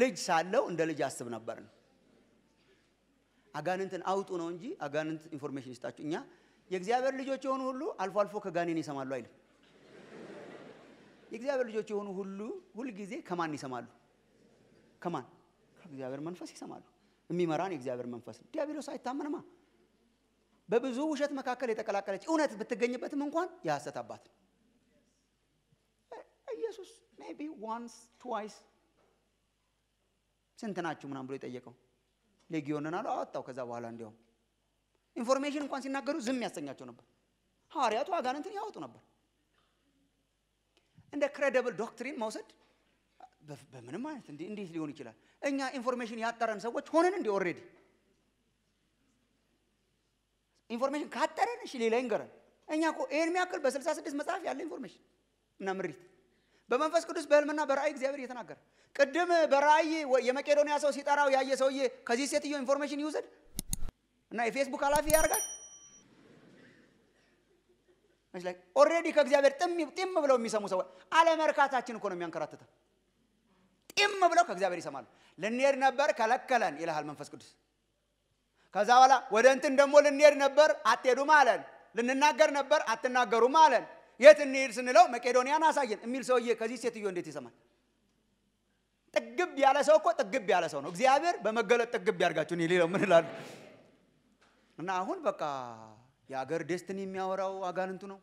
ልጅ ሳለው እንደ ልጅ አስብ ነበርን። አጋንንትን አውጡ ነው እንጂ አጋንንት ኢንፎርሜሽን ይስጣችሁ። እኛ የእግዚአብሔር ልጆች የሆኑ ሁሉ አልፎ አልፎ ከጋኔን ይሰማሉ አይልም። የእግዚአብሔር ልጆች የሆኑ ሁሉ ሁልጊዜ ከማን ይሰማሉ? ከማን? ከእግዚአብሔር መንፈስ ይሰማሉ። የሚመራን የእግዚአብሔር መንፈስ ነው። ዲያብሎስ አይታመንማ። በብዙ ውሸት መካከል የተቀላቀለች እውነት ብትገኝበትም እንኳን የሐሰት አባት ነው ኢየሱስ ቢ ዋንስ ትዋይስ ስንት ናችሁ ምናም ብሎ የጠየቀው ሌጊዮንን አለው አወጣው። ከዛ በኋላ እንዲያውም ኢንፎርሜሽን እንኳን ሲናገሩ ዝም ያሰኛቸው ነበር። ሐዋርያቱ አጋንንትን ያወጡ ነበር። እንደ ክሬደብል ዶክትሪን መውሰድ በምንም አይነት እንዴት ሊሆን ይችላል? እኛ ኢንፎርሜሽን ያጠረን ሰዎች ሆነን እንዲ ኦሬዲ ኢንፎርሜሽን ካጠረን እሺ ሌላ ይንገረን። እኛ እኮ ይህን የሚያክል በስልሳ መጽሐፍ ያለ ኢንፎርሜሽን እና ምሪት በመንፈስ ቅዱስ በህልምና በራእይ እግዚአብሔር እየተናገረ ቅድም በራእይ የመቄዶንያ ሰው ሲጠራው ያየ ሰውዬ ከዚህ ሴትዮ ኢንፎርሜሽን ይውሰድ እና የፌስቡክ ኃላፊ ያደርጋል። ኦልሬዲ ከእግዚአብሔር ጢም ብለው የሚሰሙ ሰዎች አለመርካታችን እኮ ነው የሚያንከራትተው። ጢም ብለው ከእግዚአብሔር ይሰማሉ። ልንሄድ ነበር ከለከለን ይልሃል መንፈስ ቅዱስ። ከዛ በኋላ ወደ እንትን ደግሞ ልንሄድ ነበር አትሄዱም አለን። ልንናገር ነበር አትናገሩም አለን። የት እንሄድ ስንለው መቄዶንያን አሳየን የሚል ሰውዬ ከዚህ ሴትዮ እንዴት ይሰማል? ጥግብ ያለ ሰው እኮ ጥግብ ያለ ሰው ነው። እግዚአብሔር በመገለጥ ጥግብ ያርጋችሁ። እኔ ሌላው ምን እና አሁን በቃ የአገር ደስትን የሚያወራው አጋንንቱ ነው።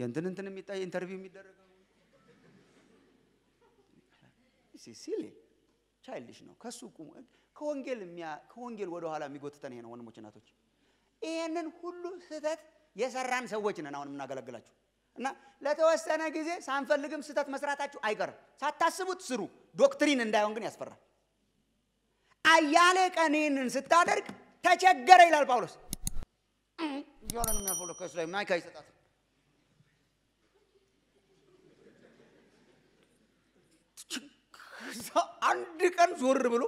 የእንትን እንትን የሚጣይ ኢንተርቪው የሚደረገው ነው። ከሱ ከወንጌል ወደኋላ ወደ ኋላ የሚጎትተን ይሄ ነው። ወንድሞች እናቶች፣ ይህንን ሁሉ ስህተት የሰራን ሰዎች ነን አሁን የምናገለግላችሁ። እና ለተወሰነ ጊዜ ሳንፈልግም ስህተት መስራታችሁ አይቀርም። ሳታስቡት ስሩ። ዶክትሪን እንዳይሆን ግን ያስፈራል። አያሌ ቀን ይህንን ስታደርግ ተቸገረ ይላል ጳውሎስ። ላይ ማይክ አንድ ቀን ዞር ብሎ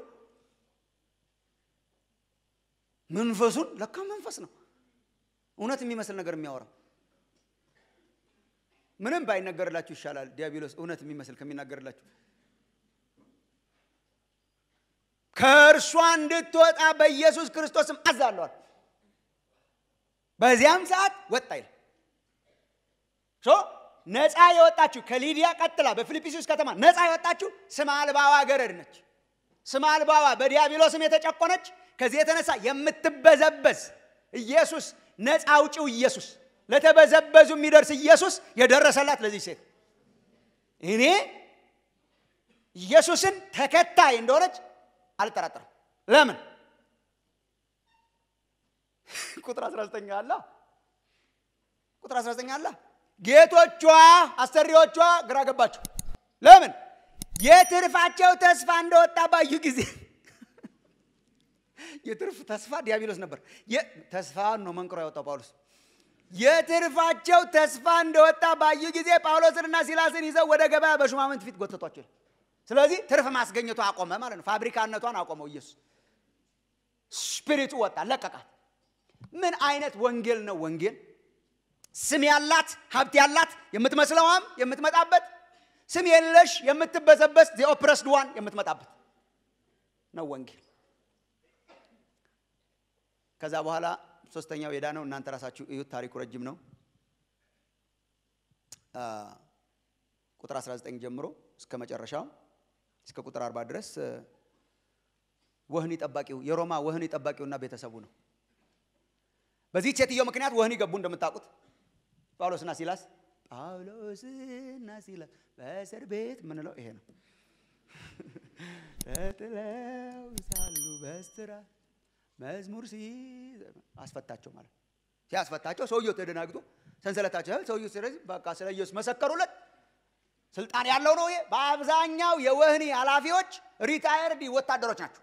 መንፈሱን ለካ መንፈስ ነው እውነት የሚመስል ነገር የሚያወራው ምንም ባይነገርላችሁ ይሻላል። ዲያብሎስ እውነት የሚመስል ከሚናገርላችሁ ከእርሷ እንድትወጣ በኢየሱስ ክርስቶስም አዛለዋል። በዚያም ሰዓት ወጣ ይል ነፃ የወጣችሁ ከሊዲያ ቀጥላ በፊልጵስዩስ ከተማ ነፃ የወጣችሁ ስም አልባዋ ገረድ ነች። ስም አልባዋ በዲያብሎስም የተጨቆነች ከዚህ የተነሳ የምትበዘበዝ ኢየሱስ ነፃ አውጪው ኢየሱስ ለተበዘበዙ የሚደርስ ኢየሱስ የደረሰላት ለዚህ ሴት እኔ ኢየሱስን ተከታይ እንደሆነች አልጠራጠርም። ለምን? ቁጥር 19 አለ ቁጥር 19 አለ ጌቶቿ አሰሪዎቿ ግራ ገባቸው። ለምን? የትርፋቸው ተስፋ እንደወጣ ባዩ ጊዜ የትርፍ ተስፋ ዲያብሎስ ነበር። ተስፋን ነው መንቅሮ ያወጣው ጳውሎስ። የትርፋቸው ተስፋ እንደወጣ ባዩ ጊዜ ጳውሎስንና ሲላስን ይዘው ወደ ገበያ በሹማምንት ፊት ጎተቷቸው። ስለዚህ ትርፍ ማስገኘቱ አቆመ ማለት ነው። ፋብሪካነቷን አቆመው ኢየሱስ። ስፒሪቱ ወጣ፣ ለቀቃት። ምን አይነት ወንጌል ነው ወንጌል? ስም ያላት ሀብት ያላት የምትመስለዋም የምትመጣበት፣ ስም የለሽ የምትበዘበስ ኦፕረስድ ዋን የምትመጣበት ነው ወንጌል። ከዛ በኋላ ሶስተኛው ነው። እናንተ ራሳችሁ እዩት። ታሪኩ ረጅም ነው። ቁጥር 19 ጀምሮ እስከ መጨረሻው እስከ ቁጥር 40 ድረስ ወህኒ ጠባቂው የሮማ ወህኒ ጠባቂውና ቤተሰቡ ነው። በዚህ ሴትዮ ምክንያት ወህኒ ገቡ። እንደምታውቁት ጳውሎስና ሲላስ ጳውሎስና ሲላስ በእስር ቤት ምንለው ይሄ ነው ተጥለው ሳሉ በስራ መዝሙር ሲ አስፈታቸው ማለት ሲያስፈታቸው ሰውየው ተደናግጦ ሰንሰለታቸው ሰውየው ስለዚህ በቃ ስለ ኢየሱስ መሰከሩለት። ስልጣን ያለው ነው ይሄ። በአብዛኛው የወህኒ ኃላፊዎች ሪታየርድ ወታደሮች ናቸው።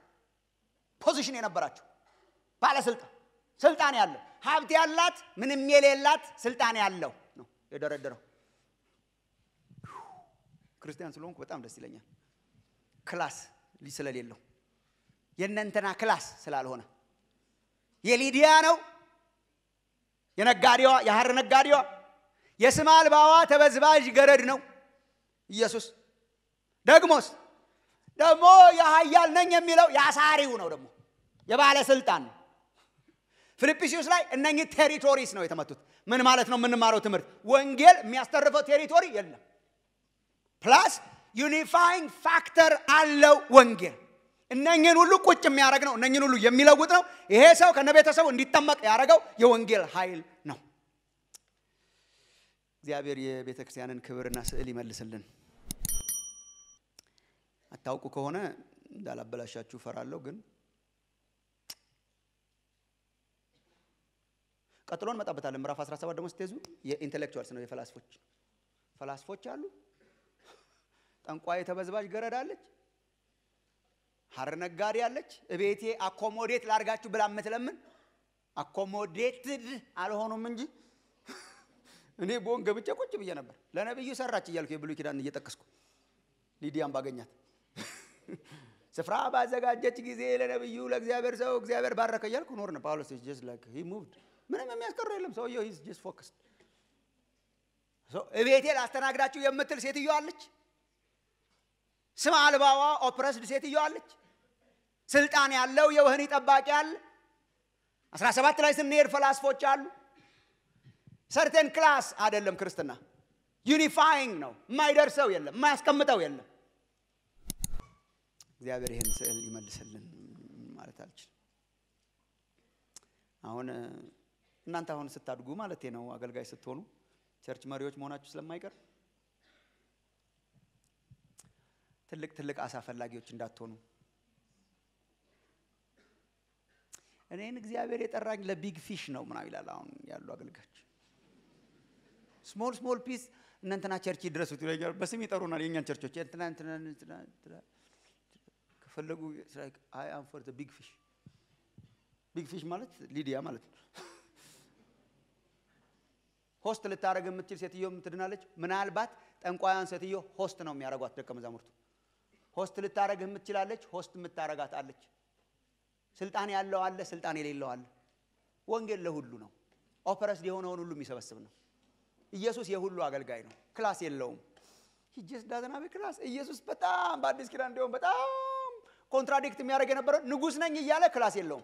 ፖዚሽን የነበራቸው ባለስልጣን፣ ስልጣን ያለው ሀብት ያላት ምንም የሌላት ስልጣን ያለው ነው የደረደረው። ክርስቲያን ስለሆንኩ በጣም ደስ ይለኛል። ክላስ ስለሌለው የእነንተና ክላስ ስላልሆነ የሊዲያ ነው፣ የነጋዴዋ የሐር ነጋዴዋ፣ የስም አልባዋ ተበዝባዥ ገረድ ነው ኢየሱስ። ደግሞስ ደግሞ የሀያል ነኝ የሚለው የአሳሪው ነው፣ ደግሞ የባለስልጣን ነው። ፊልጵስዩስ ላይ እነኚህ ቴሪቶሪስ ነው የተመቱት። ምን ማለት ነው የምንማረው ትምህርት? ወንጌል የሚያስተርፈው ቴሪቶሪ የለም። ፕላስ ዩኒፋይንግ ፋክተር አለው ወንጌል እነኝን ሁሉ ቁጭ የሚያደረግ ነው። እነኝን ሁሉ የሚለውጥ ነው። ይሄ ሰው ከነ ቤተሰቡ እንዲጠመቅ ያደረገው የወንጌል ኃይል ነው። እግዚአብሔር የቤተ ክርስቲያንን ክብርና ስዕል ይመልስልን። አታውቁ ከሆነ እንዳላበላሻችሁ ፈራለሁ። ግን ቀጥሎ እንመጣበታለን። ምዕራፍ 17 ደግሞ ስትይዙ የኢንቴሌክቹዋልስ ነው፣ የፈላስፎች ፈላስፎች አሉ። ጠንቋይ ተበዝባዥ ገረዳለች። ሀር ነጋዴ አለች። እቤቴ አኮሞዴት ላርጋችሁ ብላ የምትለምን አኮሞዴትድ አልሆኑም እንጂ እኔ ቦን ገብቼ ቁጭ ብዬ ነበር። ለነብዩ ሰራች እያልኩ የብሉይ ኪዳን እየጠቀስኩ ሊዲያን ባገኛት ስፍራ ባዘጋጀች ጊዜ ለነብዩ ለእግዚአብሔር ሰው እግዚአብሔር ባረከ እያልኩ ኖር ነው። ጳውሎስ ጀስ ላይክ ሂ ሙቭድ ምንም የሚያስቀሩ የለም። ሰውየው ሂዝ ጀስ እቤቴ ላስተናግዳችሁ የምትል ሴትዮ አለች። ስም አልባዋ ኦፕረስድ ሴትዮ አለች። ስልጣን ያለው የወህኒ ጠባቂ አለ። አስራ ሰባት ላይ ስንሄድ ፈላስፎች አሉ። ሰርቴን ክላስ አይደለም ክርስትና፣ ዩኒፋይንግ ነው። የማይደርሰው የለም፣ የማያስቀምጠው የለም። እግዚአብሔር ይህን ስዕል ይመልስልን ማለት አልችልም። አሁን እናንተ አሁን ስታድጉ ማለት ነው አገልጋይ ስትሆኑ ቸርች መሪዎች መሆናችሁ ስለማይቀር ትልቅ ትልቅ አሳ ፈላጊዎች እንዳትሆኑ እኔን እግዚአብሔር የጠራኝ ለቢግ ፊሽ ነው ምናምን ይላል። አሁን ያሉ አገልጋች ስሞል ስሞል ፒስ እነ ቸርች ይድረሱት ይለኛል። በስም ይጠሩናል። የእኛን ቸርቾች እንትና እንትና ከፈለጉ አይ አም ፎር ቢግ ፊሽ። ቢግ ፊሽ ማለት ሊዲያ ማለት ነው። ሆስት ልታደረግ የምትችል ሴትዮ ትድናለች። ምናልባት ጠንቋያን ሴትዮ ሆስት ነው የሚያደርጓት ደቀ መዛሙርቱ። ሆስት ልታደረግ የምትችላለች። ሆስት የምታረጋት አለች። ስልጣን ያለው አለ፣ ስልጣን የሌለው አለ። ወንጌል ለሁሉ ነው። ኦፐረስድ የሆነውን ሁሉ የሚሰበስብ ነው። ኢየሱስ የሁሉ አገልጋይ ነው። ክላስ የለውም። ሂጀስ ዳዘና ክላስ ኢየሱስ በጣም በአዲስ ኪዳን እንዲሁም በጣም ኮንትራዲክት የሚያደርግ የነበረው ንጉስ ነኝ እያለ ክላስ የለውም።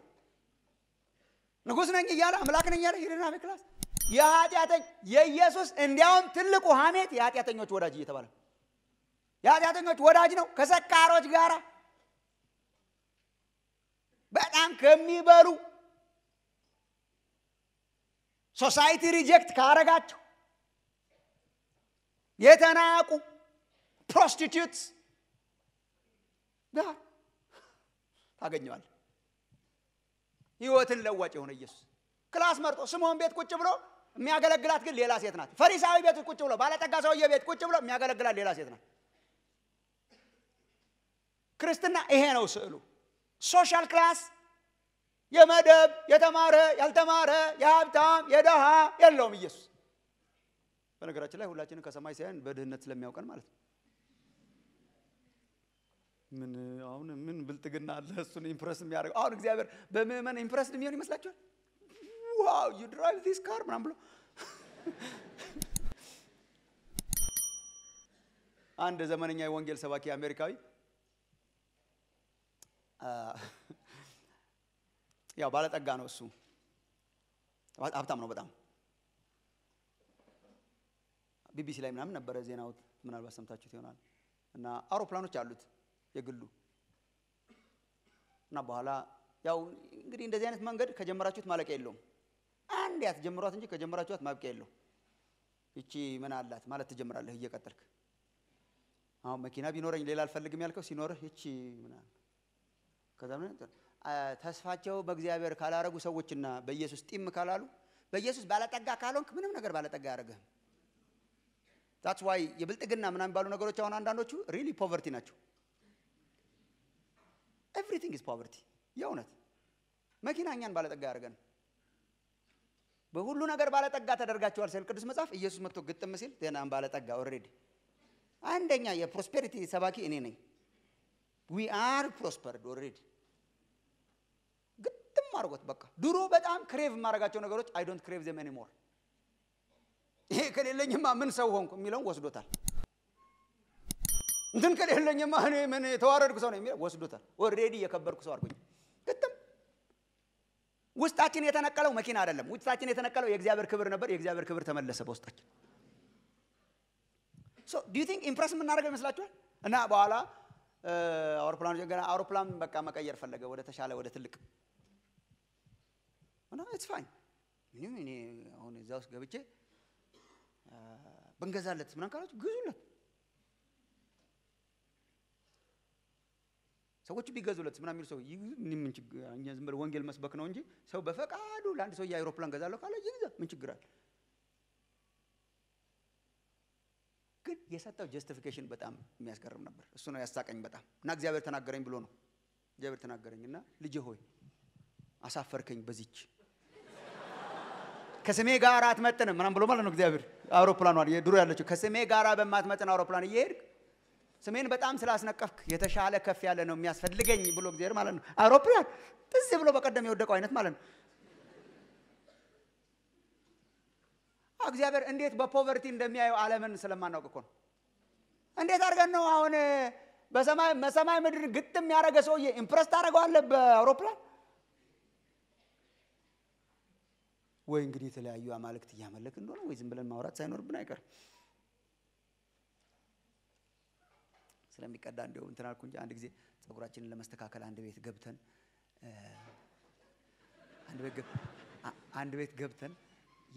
ንጉስ ነኝ እያለ አምላክ ነኝ እያለ ሂደናቤ ክላስ የኃጢአተኝ የኢየሱስ እንዲያውም ትልቁ ሀሜት የኃጢአተኞች ወዳጅ እየተባለ የኃጢአተኞች ወዳጅ ነው ከሰካሮች ጋራ ከሚበሉ ሶሳይቲ ሪጀክት ካረጋቸው የተናቁ ፕሮስቲቱት ታገኘዋል። ህይወትን ለዋጭ የሆነ ኢየሱስ ክላስ መርጦ ስምሆን ቤት ቁጭ ብሎ የሚያገለግላት ግን ሌላ ሴት ናት። ፈሪሳዊ ቤት ቁጭ ብሎ ባለጠጋ ሰውዬ ቤት ቁጭ ብሎ የሚያገለግላት ሌላ ሴት ናት። ክርስትና ይሄ ነው ስዕሉ። ሶሻል ክላስ የመደብ የተማረ ያልተማረ የሀብታም የደሃ የለውም ኢየሱስ። በነገራችን ላይ ሁላችንም ከሰማይ ሳይሆን በድህነት ስለሚያውቀን ማለት ነው። ምን አሁን ምን ብልጥግና አለ እሱን ኢምፕረስ የሚያደርገው? አሁን እግዚአብሔር በምእመን ኢምፕረስ የሚሆን ይመስላችኋል? ዋው ዩ ድራይቭ ዲስ ካር ምናም ብሎ አንድ ዘመነኛ የወንጌል ሰባኪ አሜሪካዊ ያው ባለጠጋ ነው እሱ ሀብታም ነው በጣም ቢቢሲ ላይ ምናምን ነበረ ዜናው ምናልባት ሰምታችሁት ይሆናል እና አውሮፕላኖች አሉት የግሉ እና በኋላ ያው እንግዲህ እንደዚህ አይነት መንገድ ከጀመራችሁት ማለቂያ የለውም አንድ ጀምሯት እንጂ ከጀመራችሁት ማብቂያ የለው። ይቺ ምን አላት ማለት ትጀምራለህ እየቀጠልክ አሁን መኪና ቢኖረኝ ሌላ አልፈልግም ያልከው ሲኖርህ እቺ ምናምን ከዛ ተስፋቸው በእግዚአብሔር ካላረጉ ሰዎችና በኢየሱስ ጢም ካላሉ በኢየሱስ ባለጠጋ ካልሆንክ ምንም ነገር ባለጠጋ ያደረግህም። ዛትስ ዋይ የብልጥግና ምናምን የሚባሉ ነገሮች አሁን አንዳንዶቹ ሪሊ ፖቨርቲ ናቸው። ኤቭሪቲንግ ኢዝ ፖቨርቲ። የእውነት መኪና እኛን ባለጠጋ ያደርገን። በሁሉ ነገር ባለጠጋ ተደርጋቸዋል ሲል ቅዱስ መጽሐፍ ኢየሱስ መጥቶ ግጥም ሲል ዜናም ባለጠጋ ኦሬዲ አንደኛ የፕሮስፔሪቲ ሰባኪ እኔ ነኝ። ዊ አር ፕሮስፐርድ ኦሬዲ አድርጎት። በቃ ድሮ በጣም ክሬቭ የማደርጋቸው ነገሮች አይ ዶንት ክሬቭ ዘም ኒሞር ይሄ ከሌለኝማ ምን ሰው ሆንኩ የሚለውን ወስዶታል። እንትን ከሌለኝማ እኔ ምን የተዋረድኩ ሰው ነው የሚለው ወስዶታል። ኦሬዲ የከበርኩ ሰው አድርጎኝ ግጥም። ውስጣችን የተነቀለው መኪና አይደለም። ውስጣችን የተነቀለው የእግዚአብሔር ክብር ነበር። የእግዚአብሔር ክብር ተመለሰ በውስጣችን። ሶ ዱ ዩ ቲንክ ኢምፕረስ የምናደርገው ይመስላችኋል? እና በኋላ አውሮፕላኖች አውሮፕላን በቃ መቀየር ፈለገ ወደ ተሻለ ወደ ትልቅ እና ፋይን ምንም እኔ አሁን እዛ ውስጥ ገብቼ ብንገዛለት ምናምን ካላችሁ ግዙለት። ሰዎቹ ቢገዙለት ምናምን የሚሉ ሰው ምን ችግር፣ እኛ ዝም ብለው ወንጌል መስበክ ነው እንጂ ሰው በፈቃዱ ለአንድ ሰው የአይሮፕላን ገዛለሁ ካለ ይግዛ፣ ምን ችግር አለ? ግን የሰጠው ጀስቲፊኬሽን በጣም የሚያስገርም ነበር። እሱ ነው ያሳቀኝ በጣም እና እግዚአብሔር ተናገረኝ ብሎ ነው። እግዚአብሔር ተናገረኝ እና ልጄ ሆይ አሳፈርከኝ በዚች ከስሜ ጋር አትመጥንም ምናም ብሎ ማለት ነው እግዚአብሔር አውሮፕላኗን ድሮ ያለችው ከስሜ ጋር በማትመጥን አውሮፕላን እየሄድክ ስሜን በጣም ስላስነቀፍክ የተሻለ ከፍ ያለ ነው የሚያስፈልገኝ ብሎ እግዚአብሔር ማለት ነው። አውሮፕላን ጥዝ ብሎ በቀደም የወደቀው አይነት ማለት ነው። እግዚአብሔር እንዴት በፖቨርቲ እንደሚያየው ዓለምን ስለማናውቅ እኮ ነው። እንዴት አድርገን ነው አሁን በሰማይ ምድር ግጥም ያደረገ ሰውዬ ኢምፕረስ ታደርገዋለህ በአውሮፕላን? ወይ እንግዲህ የተለያዩ አማልክት እያመለክ እንደሆነ ወይ ዝም ብለን ማውራት ሳይኖርብን አይቀርም። ስለሚቀዳ እንዲሁም እንትን አልኩ እንጂ አንድ ጊዜ ጸጉራችንን ለመስተካከል አንድ ቤት ገብተን አንድ ቤት ገብተን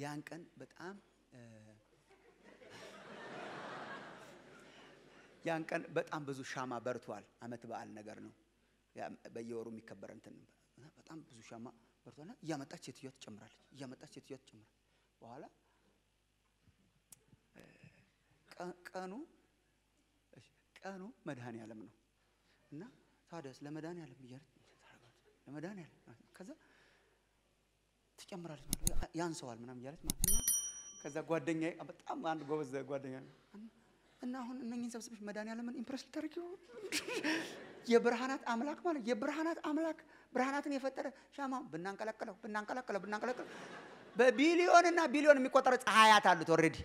ያን ቀን በጣም ያን ቀን በጣም ብዙ ሻማ በርቷል። አመት በዓል ነገር ነው። በየወሩ የሚከበር እንትን በጣም ብዙ ሻማ በርቶና እያመጣች ሴትዮዋ ትጨምራለች፣ እያመጣች ሴትዮዋ ትጨምራለች። በኋላ ቀኑ ቀኑ መድኃኔ ዓለም ነው እና ታዲያስ ለመድኃኔ ዓለም እያለች ለመድኃኔ ዓለም ከዛ ትጨምራለች ማለት ያንሰዋል ምናም እያለች ማለት ነው። ከዛ ጓደኛ በጣም አንድ ጎበዝ ጓደኛ እና አሁን እነኝህን ሰብስበሽ መድኃኔ ዓለምን ኢምፕረስ ልታደርጊው የብርሃናት አምላክ ማለት የብርሃናት አምላክ ብርሃናትን የፈጠረ ሻማ ብናንቀለቅለው ብናንቀለቅለው ብናንቀለቅለው በቢሊዮን እና ቢሊዮን የሚቆጠሩ ፀሐያት አሉት ኦልሬዲ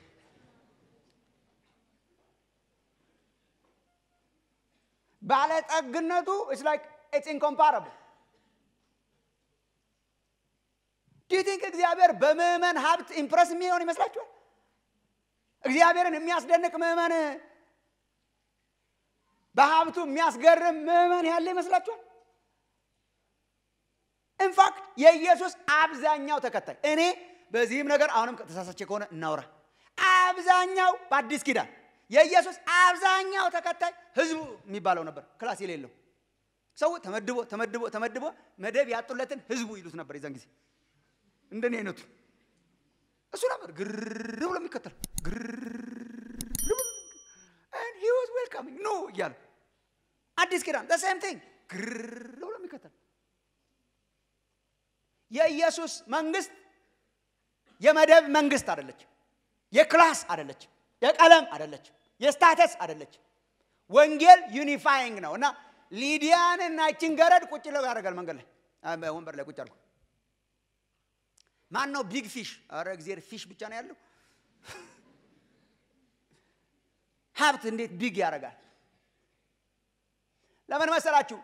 ባለጠግነቱ ኢትስ ላይክ ኢትስ ኢንኮምፓራብል ዲቲንክ እግዚአብሔር በምዕመን ሀብት ኢምፕረስ የሚሆን ይመስላችኋል? እግዚአብሔርን የሚያስደንቅ ምዕመን፣ በሀብቱ የሚያስገርም ምዕመን ያለ ይመስላችኋል? ኢንፋክት የኢየሱስ አብዛኛው ተከታይ እኔ በዚህም ነገር አሁንም ተሳሳቼ ከሆነ እናውራ። አብዛኛው በአዲስ ኪዳን የኢየሱስ አብዛኛው ተከታይ ህዝቡ የሚባለው ነበር። ክላስ የሌለው ሰው ተመድቦ ተመድቦ ተመድቦ መደብ ያጡለትን ህዝቡ ይሉት ነበር። የዛን ጊዜ እንደኔ አይነቱ እሱ ነበር ግር ብሎ የሚከተል ግር ሂ ዌልካሚንግ ኖ እያለ አዲስ ኪዳን ሴም ቲንግ ግር ብሎ የሚከተል የኢየሱስ መንግስት የመደብ መንግስት አደለች የክላስ አደለች፣ የቀለም አደለች፣ የስታተስ አደለች። ወንጌል ዩኒፋይንግ ነው እና ሊዲያንና ይችን ገረድ ቁጭ ለው ያደርጋል መንገድ ላይ ወንበር ላይ ቁጭ አልኩ። ማን ነው ቢግ ፊሽ? አረ እግዚአብሔር ፊሽ ብቻ ነው ያለው። ሀብት እንዴት ቢግ ያደርጋል? ለምን መሰላችሁ?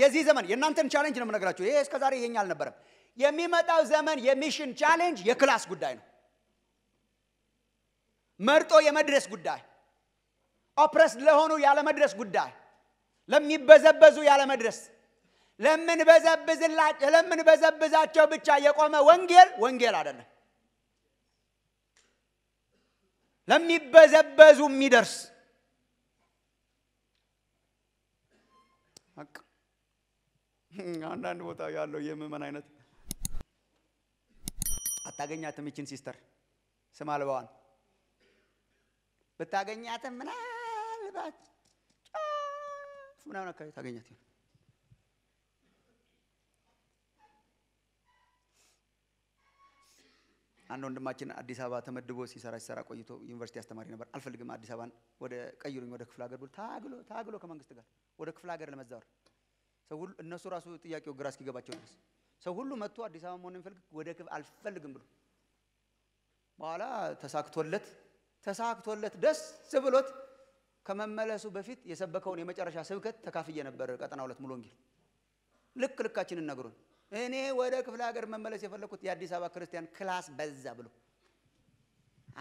የዚህ ዘመን የእናንተን ቻሌንጅ ነው የምነግራችሁ። ይሄ እስከዛሬ ይሄኛ አልነበረም። የሚመጣው ዘመን የሚሽን ቻሌንጅ የክላስ ጉዳይ ነው። መርጦ የመድረስ ጉዳይ፣ ኦፕረስ ለሆኑ ያለመድረስ ጉዳይ፣ ለሚበዘበዙ ያለመድረስ ለምንበዘብዛቸው ብቻ የቆመ ወንጌል ወንጌል አይደለም። ለሚበዘበዙ የሚደርስ አንዳንድ ቦታ ያለው የምእመን አይነት አታገኛትም። ይችን ሲስተር ስም አልባዋን ብታገኛትም ምናልባት ጫፍ ምናምን አካባቢ ታገኛት አንድ ወንድማችን አዲስ አበባ ተመድቦ ሲሰራ ሲሰራ ቆይቶ ዩኒቨርሲቲ አስተማሪ ነበር። አልፈልግም አዲስ አበባን ወደ ቀይሩኝ ወደ ክፍለ ሀገር ብሎ ታግሎ ታግሎ ከመንግስት ጋር ወደ ክፍለ ሀገር ለመዛወር ሰው ሁሉ እነሱ ራሱ ጥያቄው ግራ እስኪገባቸው ድረስ ሰው ሁሉ መጥቶ አዲስ አበባ መሆን የሚፈልግ ወደ ክፍ አልፈልግም ብሎ በኋላ ተሳክቶለት ተሳክቶለት ደስ ብሎት ከመመለሱ በፊት የሰበከውን የመጨረሻ ስብከት ተካፍዬ ነበር። ቀጠና ሁለት ሙሉ ወንጌል ልክ ልካችንን ነግሩን። እኔ ወደ ክፍለ ሀገር መመለስ የፈለኩት የአዲስ አበባ ክርስቲያን ክላስ በዛ ብሎ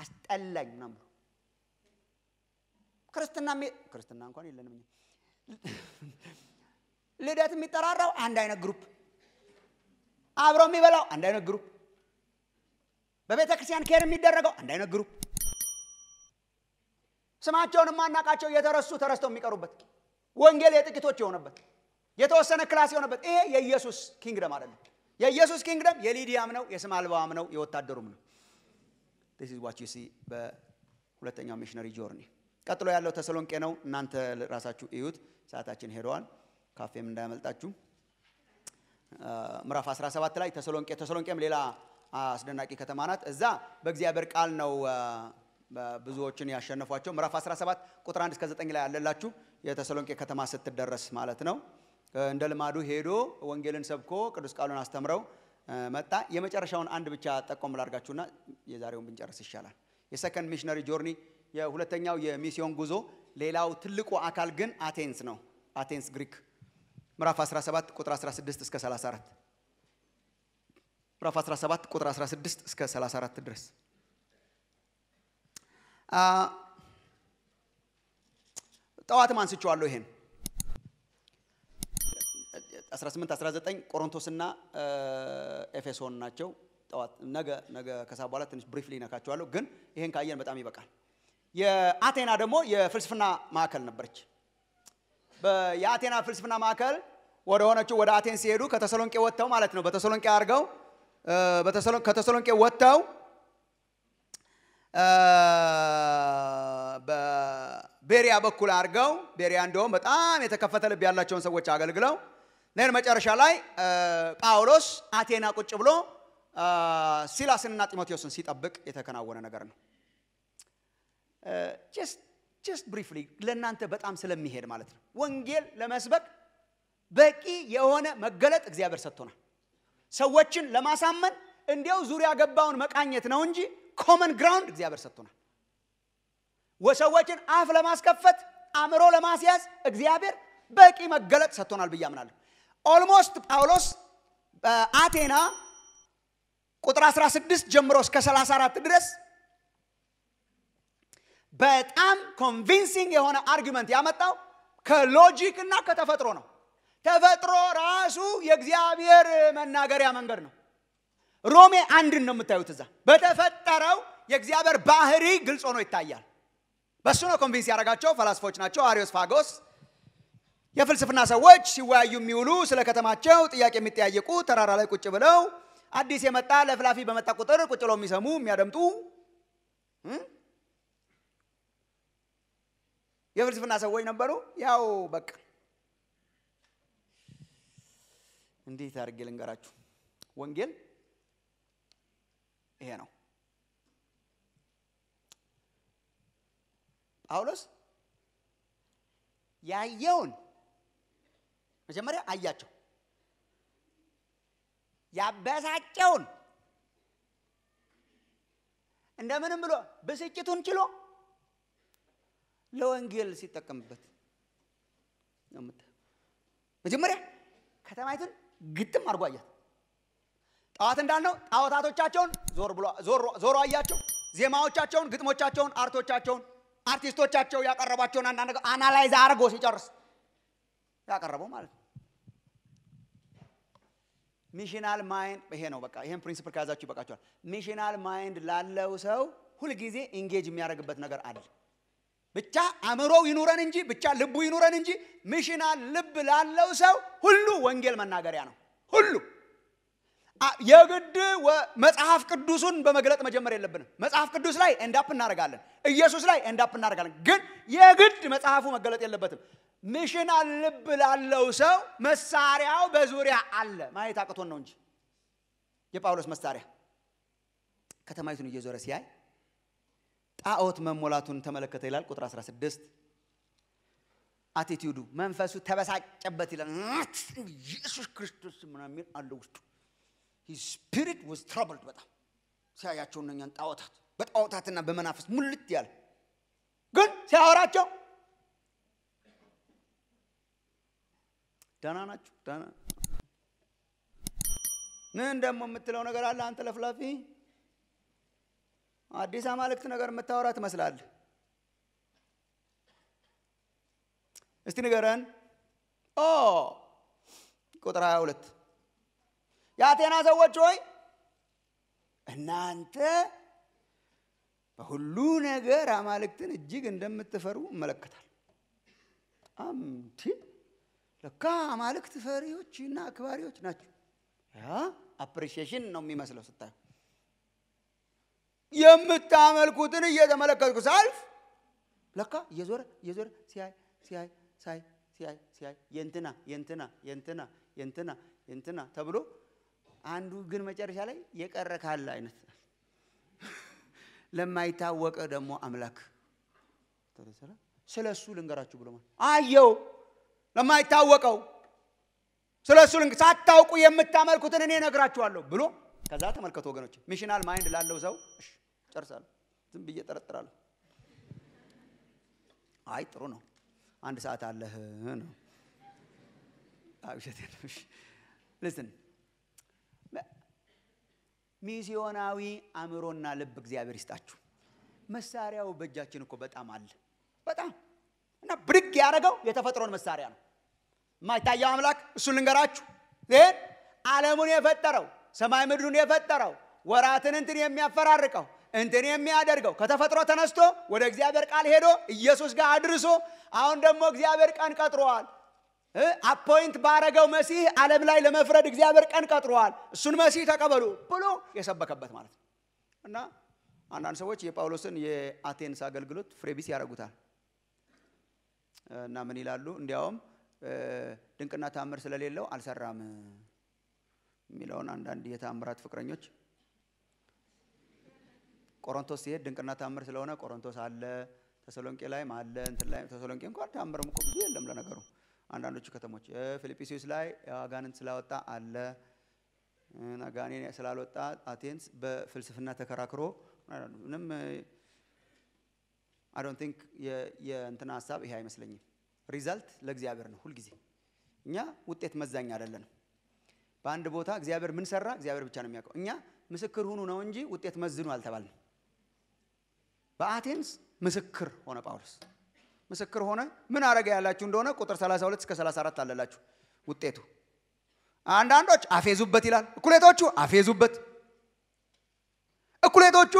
አስጠላኝ ምናምን ብሎ ክርስትና ክርስትና እንኳን የለንም ልደት የሚጠራራው አንድ አይነት ግሩፕ፣ አብሮ የሚበላው አንድ አይነት ግሩፕ፣ በቤተ ክርስቲያን ኬር የሚደረገው አንድ አይነት ግሩፕ፣ ስማቸውን የማናቃቸው የተረሱ ተረስተው የሚቀሩበት ወንጌል የጥቂቶች የሆነበት የተወሰነ ክላስ የሆነበት ይሄ የኢየሱስ ኪንግደም አይደለም። የኢየሱስ ኪንግደም የሊዲያም ነው፣ የስም አልባዋም ነው፣ የወታደሩም ነው። ዲስ ኢዝ ዋት ዩ ሲ በሁለተኛው ሚሽነሪ ጆርኒ። ቀጥሎ ያለው ተሰሎንቄ ነው። እናንተ ራሳችሁ እዩት። ሰዓታችን ሄደዋል። ካፌም እንዳያመልጣችሁ። ምዕራፍ 17 ላይ ተሰሎንቄ ተሰሎንቄም ሌላ አስደናቂ ከተማ ናት። እዛ በእግዚአብሔር ቃል ነው ብዙዎችን ያሸነፏቸው። ምዕራፍ 17 ቁጥር 1 እስከ 9 ላይ ያለላችሁ የተሰሎንቄ ከተማ ስትደረስ ማለት ነው። እንደ ልማዱ ሄዶ ወንጌልን ሰብኮ ቅዱስ ቃሉን አስተምረው መጣ። የመጨረሻውን አንድ ብቻ ጠቆም ላድርጋችሁና የዛሬውን ብንጨርስ ይሻላል። የሰከንድ ሚሽነሪ ጆርኒ የሁለተኛው የሚስዮን ጉዞ ሌላው ትልቁ አካል ግን አቴንስ ነው። አቴንስ ግሪክ ምዕራፍ 17 ቁጥር 16 እስከ 34 ምዕራፍ 17 ቁጥር 16 እስከ 34 ድረስ ጠዋትም አንስቼዋለሁ። ይሄን 18 19 ቆሮንቶስና ኤፌሶን ናቸው። ጠዋት ነገ ነገ ከሳ በኋላ ትንሽ ብሪፍሊ ነካቸዋለሁ፣ ግን ይሄን ካየን በጣም ይበቃል። የአቴና ደግሞ የፍልስፍና ማዕከል ነበረች። የአቴና ፍልስፍና ማዕከል ወደ ሆነችው ወደ አቴን ሲሄዱ ከተሰሎንቄ ወጥተው ማለት ነው በተሰሎንቄ አድርገው ከተሰሎንቄ ወጥተው በቤሪያ በኩል አድርገው ቤሪያ እንደውም በጣም የተከፈተ ልብ ያላቸውን ሰዎች አገልግለው ነን መጨረሻ ላይ ጳውሎስ አቴና ቁጭ ብሎ ሲላስንና ጢሞቴዎስን ሲጠብቅ የተከናወነ ነገር ነው። ጀስት ብሪፍሊ ለእናንተ በጣም ስለሚሄድ ማለት ነው። ወንጌል ለመስበክ በቂ የሆነ መገለጥ እግዚአብሔር ሰጥቶናል። ሰዎችን ለማሳመን እንዲያው ዙሪያ ገባውን መቃኘት ነው እንጂ ኮመን ግራውንድ እግዚአብሔር ሰጥቶናል። ሰዎችን አፍ ለማስከፈት አእምሮ ለማስያዝ እግዚአብሔር በቂ መገለጥ ሰጥቶናል ብዬ አምናለሁ። ኦልሞስት ጳውሎስ በአቴና ቁጥር 16 ጀምሮ እስከ 34 ድረስ በጣም ኮንቪንሲንግ የሆነ አርጊመንት ያመጣው ከሎጂክ እና ከተፈጥሮ ነው። ተፈጥሮ ራሱ የእግዚአብሔር መናገሪያ መንገድ ነው። ሮሜ አንድን ነው የምታዩት እዛ በተፈጠረው የእግዚአብሔር ባህሪ ግልጽ ሆኖ ይታያል። በእሱ ነው ኮንቪንስ ያደረጋቸው ፈላስፎች ናቸው። አሪዮስ ፋጎስ የፍልስፍና ሰዎች ሲወያዩ የሚውሉ ስለ ከተማቸው ጥያቄ የሚጠያየቁ ተራራ ላይ ቁጭ ብለው አዲስ የመጣ ለፍላፊ በመጣ ቁጥር ቁጭ ብለው የሚሰሙ የሚያደምጡ የፍልስፍና ሰዎች ነበሩ። ያው በቃ እንዴት አድርጌ ልንገራችሁ? ወንጌል ይሄ ነው። ጳውሎስ ያየውን መጀመሪያ አያቸው፣ ያበሳጨውን እንደምንም ብሎ ብስጭቱን ችሎ ለወንጌል ሲጠቀምበት ነው። መጀመሪያ ከተማይቱን ግጥም አድርጎ አያት። ጠዋት እንዳልነው ጣዖታቶቻቸውን ዞሮ አያቸው። ዜማዎቻቸውን፣ ግጥሞቻቸውን፣ አርቶቻቸውን፣ አርቲስቶቻቸው ያቀረቧቸውን አንዳንድ ነገር አናላይዝ አድርጎ ሲጨርስ ያቀረበው ማለት ነው። ሚሽናል ማይንድ ይሄ ነው። በቃ ይሄን ፕሪንሲፕል ከያዛችሁ ይበቃችኋል። ሚሽናል ማይንድ ላለው ሰው ሁልጊዜ ኢንጌጅ የሚያደርግበት ነገር አለ። ብቻ አእምሮው ይኑረን እንጂ ብቻ ልቡ ይኑረን እንጂ ሚሽናል ልብ ላለው ሰው ሁሉ ወንጌል መናገሪያ ነው። ሁሉ የግድ መጽሐፍ ቅዱሱን በመግለጥ መጀመር የለብንም። መጽሐፍ ቅዱስ ላይ ኤንዳፕ እናደርጋለን፣ ኢየሱስ ላይ ኤንዳፕ እናደርጋለን። ግን የግድ መጽሐፉ መገለጥ የለበትም። ሚሽናል ልብ ላለው ሰው መሳሪያው በዙሪያ አለ። ማየት አቅቶን ነው እንጂ የጳውሎስ መሳሪያ ከተማይቱን እየዞረ ሲያይ ጣዖት መሞላቱን ተመለከተ ይላል ቁጥር 16 አቲቲዩዱ መንፈሱ ተበሳጨበት ይላል ኢየሱስ ክርስቶስ ምናምን አለ ውስጡ ስፒሪት ወዝ ትራብልድ በጣም ሲያያቸው እነኛን ጣዖታት በጣዖታትና በመናፈስ ሙልት ያለ ግን ሲያወራቸው ደና ናቸው ምን ደግሞ የምትለው ነገር አለ አንተ ለፍላፊ አዲስ አማልክት ነገር የምታወራ ትመስላለህ። እስቲ ንገረን። ኦ ቁጥር 22 የአቴና ሰዎች ሆይ እናንተ በሁሉ ነገር አማልክትን እጅግ እንደምትፈሩ እመለከታል። አምቲ ለካ አማልክት ፈሪዎች እና አክባሪዎች ናቸው። አፕሪሺዬሽን ነው የሚመስለው ስታዩ የምታመልኩትን እየተመለከትኩ ሳልፍ ለካ እየዞረ እየዞረ ሲያይ ሲያይ ሳይ ሲያይ ሲያይ የንትና የንትና የንትና የንትና የንትና ተብሎ አንዱ ግን መጨረሻ ላይ የቀረ ካለ አይነት ለማይታወቀ ደግሞ አምላክ ስለ እሱ ልንገራችሁ ብሎ ማለት አየው ለማይታወቀው ስለ እሱ ሳታውቁ የምታመልኩትን እኔ ነግራችኋለሁ ብሎ ከዛ ተመልከቱ ወገኖች፣ ሚሽናል ማይንድ ላለው ሰው ጨርሳለሁ። ዝም ብዬ ጠረጥራለሁ። አይ ጥሩ ነው፣ አንድ ሰዓት አለህ ነው። አብሸት ልስን ሚስዮናዊ አእምሮና ልብ እግዚአብሔር ይስጣችሁ። መሳሪያው በእጃችን እኮ በጣም አለ በጣም እና ብድግ ያደረገው የተፈጥሮን መሳሪያ ነው። የማይታየው አምላክ እሱን ልንገራችሁ። ይህን ዓለሙን የፈጠረው ሰማይ ምድሩን የፈጠረው ወራትን እንትን የሚያፈራርቀው እንትን የሚያደርገው ከተፈጥሮ ተነስቶ ወደ እግዚአብሔር ቃል ሄዶ ኢየሱስ ጋር አድርሶ አሁን ደግሞ እግዚአብሔር ቀን ቀጥሯል። አፖይንት ባረገው መሲህ ዓለም ላይ ለመፍረድ እግዚአብሔር ቀን ቀጥሯል። እሱን መሲህ ተቀበሉ ብሎ የሰበከበት ማለት ነው እና አንዳንድ ሰዎች የጳውሎስን የአቴንስ አገልግሎት ፍሬቢስ ያደርጉታል እና ምን ይላሉ? እንዲያውም ድንቅና ታምር ስለሌለው አልሰራም የሚለውን አንዳንድ የታምራት ፍቅረኞች ቆሮንቶስ ሲሄድ ድንቅና ታምር ስለሆነ ቆሮንቶስ አለ፣ ተሰሎንቄ ላይም አለ። እንትን ላይ ተሰሎንቄ እንኳን ታምር እኮ ብዙ የለም ለነገሩ አንዳንዶቹ ከተሞች ፊልጵስዩስ ላይ አጋንንት ስላወጣ አለ። አጋኔን ስላልወጣ አቴንስ በፍልስፍና ተከራክሮ ምንም አይ ዶንት ቲንክ የእንትና ሀሳብ ይሄ አይመስለኝም። ሪዛልት ለእግዚአብሔር ነው ሁልጊዜ። እኛ ውጤት መዛኛ አይደለንም። በአንድ ቦታ እግዚአብሔር ምን ሰራ፣ እግዚአብሔር ብቻ ነው የሚያውቀው። እኛ ምስክር ሁኑ ነው እንጂ ውጤት መዝኑ አልተባልንም። በአቴንስ ምስክር ሆነ ጳውሎስ። ምስክር ሆነ። ምን አረገ ያላችሁ እንደሆነ ቁጥር 32 እስከ 34 አለላችሁ ውጤቱ። አንዳንዶች አፌዙበት ይላል፣ እኩሌቶቹ አፌዙበት፣ እኩሌቶቹ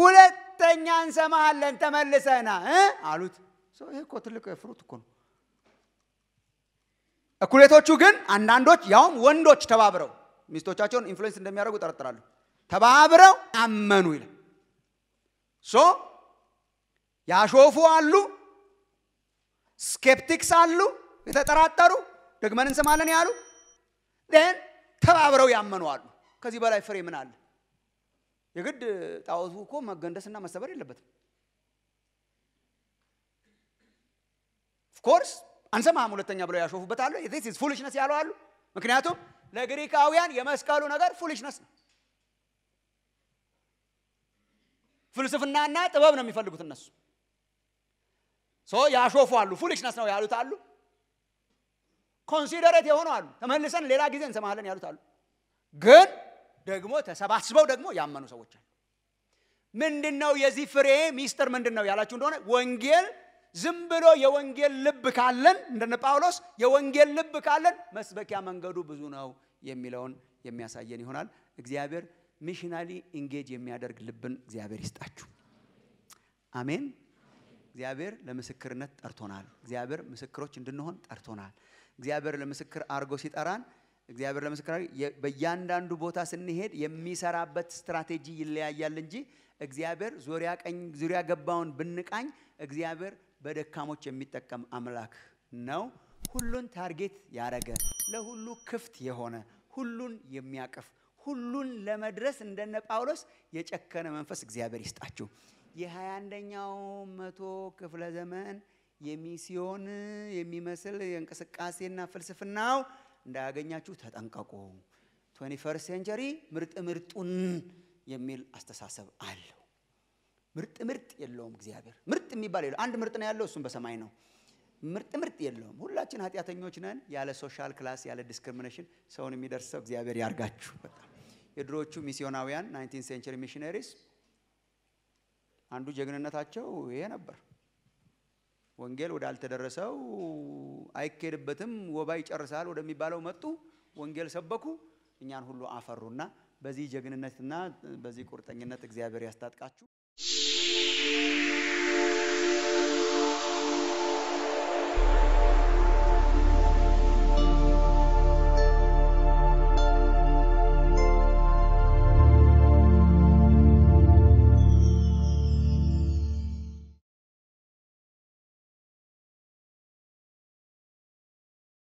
ሁለተኛ እንሰማሃለን ተመልሰና አሉት። ይህ እኮ ትልቅ ፍሩት እኮ ነው። እኩሌቶቹ ግን አንዳንዶች ያውም ወንዶች ተባብረው ሚስቶቻቸውን ኢንፍሉዌንስ እንደሚያደርጉ ጠረጥራሉ። ተባብረው አመኑ ይላል። ሶ ያሾፉ አሉ፣ ስኬፕቲክስ አሉ፣ የተጠራጠሩ ደግመን እንሰማለን ያሉ ን ተባብረው ያመኑ አሉ። ከዚህ በላይ ፍሬ ምን አለ? የግድ ጣዖቱ እኮ መገንደስና መሰበር የለበትም። ኦፍኮርስ አንሰማም ሁለተኛ ብለው ያሾፉበት አሉ። ፉሊሽነስ ያሉ አሉ። ምክንያቱም ለግሪካውያን የመስቀሉ ነገር ፉሊሽነስ ነው። ፍልስፍናና ጥበብ ነው የሚፈልጉት እነሱ ያሾፉ አሉ ፉሊሽነስ ነው ያሉት አሉ ኮንሲደሬት የሆኑ አሉ ተመልሰን ሌላ ጊዜ እንሰማለን ያሉት አሉ ግን ደግሞ ተሰባስበው ደግሞ ያመኑ ሰዎች አሉ ምንድን ነው የዚህ ፍሬ ሚስጥር ምንድን ነው ያላችሁ እንደሆነ ወንጌል ዝም ብሎ የወንጌል ልብ ካለን እንደነ ጳውሎስ የወንጌል ልብ ካለን መስበኪያ መንገዱ ብዙ ነው የሚለውን የሚያሳየን ይሆናል እግዚአብሔር ሚሽናሊ ኢንጌጅ የሚያደርግ ልብን እግዚአብሔር ይስጣችሁ። አሜን። እግዚአብሔር ለምስክርነት ጠርቶናል። እግዚአብሔር ምስክሮች እንድንሆን ጠርቶናል። እግዚአብሔር ለምስክር አርጎ ሲጠራን እግዚአብሔር ለምስክር በእያንዳንዱ ቦታ ስንሄድ የሚሰራበት ስትራቴጂ ይለያያል እንጂ እግዚአብሔር ዙሪያ ቀኝ ዙሪያ ገባውን ብንቃኝ እግዚአብሔር በደካሞች የሚጠቀም አምላክ ነው። ሁሉን ታርጌት ያደረገ ለሁሉ ክፍት የሆነ ሁሉን የሚያቅፍ ሁሉን ለመድረስ እንደነ ጳውሎስ የጨከነ መንፈስ እግዚአብሔር ይስጣችሁ። የሃያ አንደኛው መቶ ክፍለ ዘመን የሚስዮን የሚመስል የእንቅስቃሴና ፍልስፍናው እንዳያገኛችሁ ተጠንቀቁ። ትዌንቲ ፈርስት ሴንቸሪ ምርጥ ምርጡን የሚል አስተሳሰብ አለው። ምርጥ ምርጥ የለውም። እግዚአብሔር ምርጥ የሚባል የለው። አንድ ምርጥ ነው ያለው፣ እሱም በሰማይ ነው። ምርጥ ምርጥ የለውም። ሁላችን ኃጢአተኞች ነን። ያለ ሶሻል ክላስ፣ ያለ ዲስክሪሚኔሽን ሰውን የሚደርሰው እግዚአብሔር ያርጋችሁ በጣም የድሮዎቹ ሚስዮናውያን ናይንቲን ሴንቸሪ ሚሽነሪስ አንዱ ጀግንነታቸው ይሄ ነበር። ወንጌል ወዳልተደረሰው አይኬድበትም፣ ወባ ይጨርሳል ወደሚባለው መጡ፣ ወንጌል ሰበኩ፣ እኛን ሁሉ አፈሩና በዚህ ጀግንነትና በዚህ ቁርጠኝነት እግዚአብሔር ያስታጥቃችሁ።